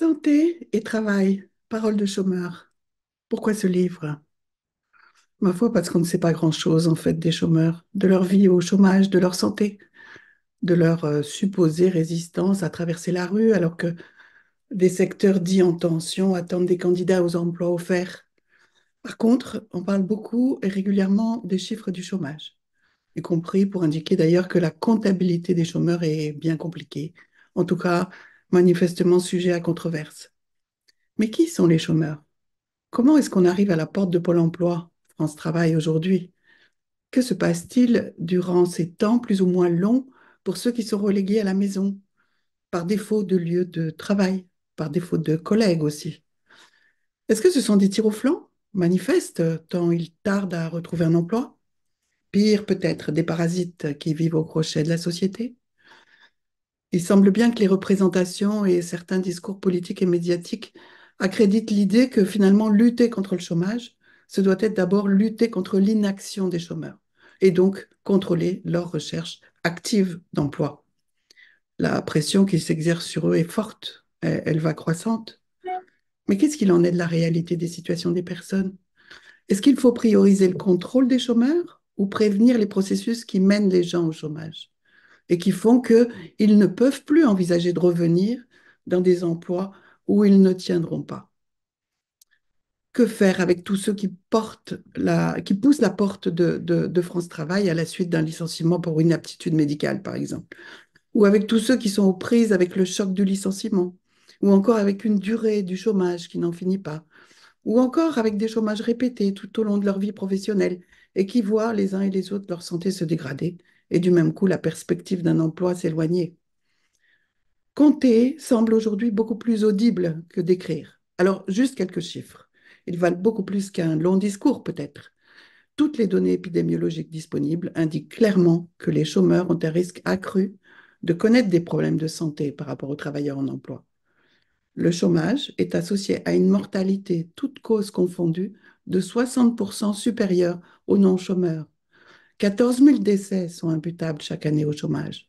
Santé et travail, parole de chômeurs, Pourquoi ce livre Ma foi, parce qu'on ne sait pas grand-chose en fait des chômeurs, de leur vie au chômage, de leur santé, de leur euh, supposée résistance à traverser la rue alors que des secteurs dits en tension attendent des candidats aux emplois offerts. Par contre, on parle beaucoup et régulièrement des chiffres du chômage, y compris pour indiquer d'ailleurs que la comptabilité des chômeurs est bien compliquée. En tout cas, manifestement sujet à controverse. Mais qui sont les chômeurs Comment est-ce qu'on arrive à la porte de Pôle Emploi, France Travail aujourd'hui Que se passe-t-il durant ces temps plus ou moins longs pour ceux qui sont relégués à la maison par défaut de lieu de travail, par défaut de collègues aussi Est-ce que ce sont des tirs au flanc manifestes tant ils tardent à retrouver un emploi Pire peut-être des parasites qui vivent au crochet de la société il semble bien que les représentations et certains discours politiques et médiatiques accréditent l'idée que finalement lutter contre le chômage, ce doit être d'abord lutter contre l'inaction des chômeurs et donc contrôler leur recherche active d'emploi. La pression qui s'exerce sur eux est forte, elle va croissante. Mais qu'est-ce qu'il en est de la réalité des situations des personnes Est-ce qu'il faut prioriser le contrôle des chômeurs ou prévenir les processus qui mènent les gens au chômage et qui font qu'ils ne peuvent plus envisager de revenir dans des emplois où ils ne tiendront pas. Que faire avec tous ceux qui, portent qui poussent la porte de, de France Travail à la suite d'un licenciement pour une aptitude médicale, par exemple Ou avec tous ceux qui sont aux prises avec le choc du licenciement Ou encore avec une durée du chômage qui n'en finit pas Ou encore avec des chômages répétés tout au long de leur vie professionnelle et qui voient les uns et les autres leur santé se dégrader et du même coup la perspective d'un emploi s'éloignait. Compter semble aujourd'hui beaucoup plus audible que d'écrire. Alors juste quelques chiffres. Ils valent beaucoup plus qu'un long discours peut-être. Toutes les données épidémiologiques disponibles indiquent clairement que les chômeurs ont un risque accru de connaître des problèmes de santé par rapport aux travailleurs en emploi. Le chômage est associé à une mortalité, toutes causes confondues, de 60% supérieure aux non-chômeurs 14 000 décès sont imputables chaque année au chômage.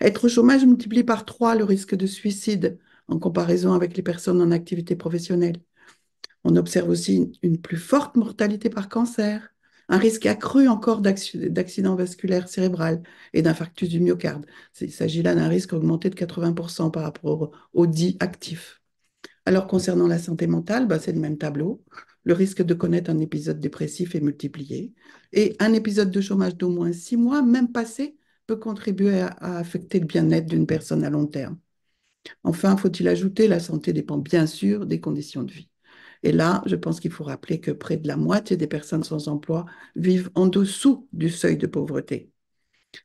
Être au chômage multiplie par 3 le risque de suicide en comparaison avec les personnes en activité professionnelle. On observe aussi une plus forte mortalité par cancer, un risque accru encore d'accident vasculaire cérébral et d'infarctus du myocarde. Il s'agit là d'un risque augmenté de 80% par rapport aux dits actifs. Alors concernant la santé mentale, bah, c'est le même tableau le risque de connaître un épisode dépressif est multiplié. Et un épisode de chômage d'au moins six mois, même passé, peut contribuer à, affecter le bien-être d'une personne à long terme. Enfin, faut-il ajouter, la santé dépend bien sûr des conditions de vie. Et là, je pense qu'il faut rappeler que près de la moitié des personnes sans emploi vivent en dessous du seuil de pauvreté.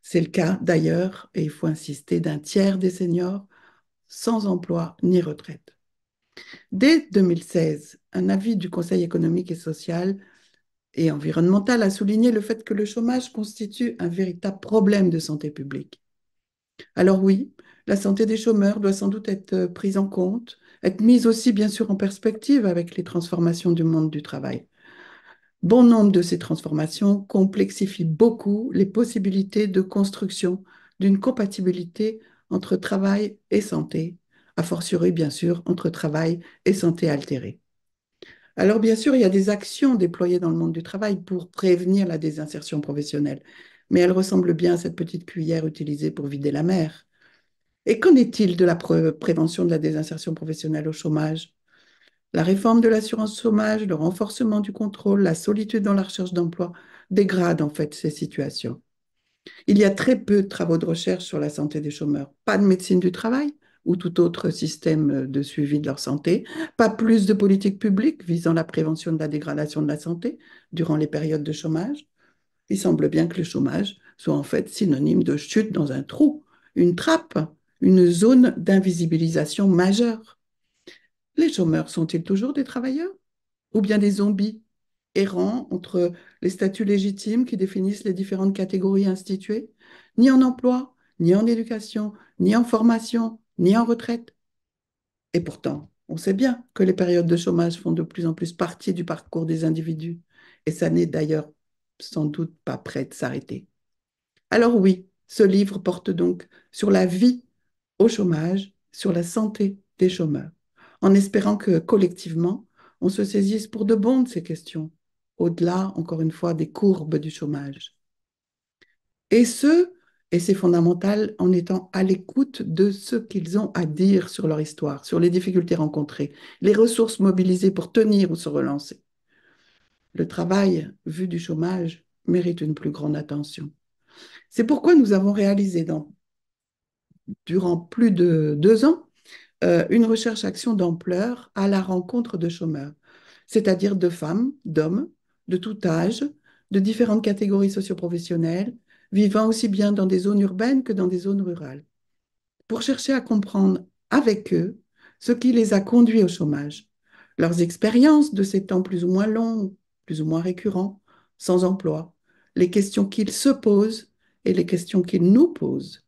C'est le cas d'ailleurs, et il faut insister, d'un tiers des seniors sans emploi ni retraite. Dès 2016, un avis du Conseil économique et social et environnemental a souligné le fait que le chômage constitue un véritable problème de santé publique. Alors oui, la santé des chômeurs doit sans doute être euh, prise en compte, être mise aussi bien sûr en perspective avec les transformations du monde du travail. Bon nombre de ces transformations complexifient beaucoup les possibilités de construction d'une compatibilité entre travail et santé, a fortiori bien sûr entre travail et santé altérée. Alors bien sûr, il y a des actions déployées dans le monde du travail pour prévenir la désinsertion professionnelle, mais elle ressemble bien à cette petite cuillère utilisée pour vider la mer. Et qu'en est-il de la prévention de la désinsertion professionnelle au chômage La réforme de l'assurance chômage, le renforcement du contrôle, la solitude dans la recherche d'emploi dégradent en fait ces situations. Il y a très peu de travaux de recherche sur la santé des chômeurs. Pas de médecine du travail, ou tout autre système de suivi de leur santé, pas plus de politique publique visant la prévention de la dégradation de la santé durant les périodes de chômage. Il semble bien que le chômage soit en fait synonyme de chute dans un trou, une trappe, une zone d'invisibilisation majeure. Les chômeurs sont-ils toujours des travailleurs ou bien des zombies errants entre les statuts légitimes qui définissent les différentes catégories instituées, ni en emploi, ni en éducation, ni en formation, ni en retraite. Et pourtant, on sait bien que les périodes de chômage font de plus en plus partie du parcours des individus, et ça n'est d'ailleurs sans doute pas prêt de s'arrêter. Alors oui, ce livre porte donc sur la vie au chômage, sur la santé des chômeurs, en espérant que collectivement, on se saisisse pour de bon de ces questions, au-delà, encore une fois, des courbes du chômage. Et ce, et c'est fondamental en étant à l'écoute de ce qu'ils ont à dire sur leur histoire, sur les difficultés rencontrées, les ressources mobilisées pour tenir ou se relancer. Le travail, vu du chômage, mérite une plus grande attention. C'est pourquoi nous avons réalisé dans, durant plus de deux ans euh, une recherche-action d'ampleur à la rencontre de chômeurs, c'est-à-dire de femmes, d'hommes, de tout âge, de différentes catégories socioprofessionnelles, vivant aussi bien dans des zones urbaines que dans des zones rurales, pour chercher à comprendre avec eux ce qui les a conduits au chômage, leurs expériences de ces temps plus ou moins longs, plus ou moins récurrents, sans emploi, les questions qu'ils se posent et les questions qu'ils nous posent.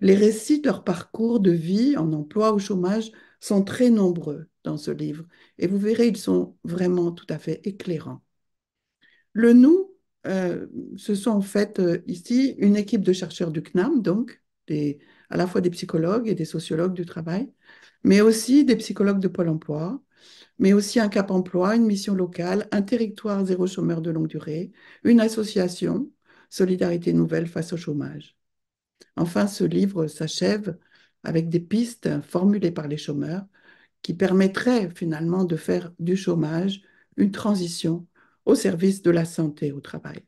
Les récits de leur parcours de vie en emploi ou chômage sont très nombreux dans ce livre et vous verrez, ils sont vraiment tout à fait éclairants. Le nous euh, ce sont en fait euh, ici une équipe de chercheurs du CNAM, donc à la fois des psychologues et des sociologues du travail, mais aussi des psychologues de Pôle emploi, mais aussi un Cap emploi, une mission locale, un territoire zéro chômeur de longue durée, une association, Solidarité nouvelle face au chômage. Enfin, ce livre s'achève avec des pistes formulées par les chômeurs qui permettraient finalement de faire du chômage une transition au service de la santé au travail.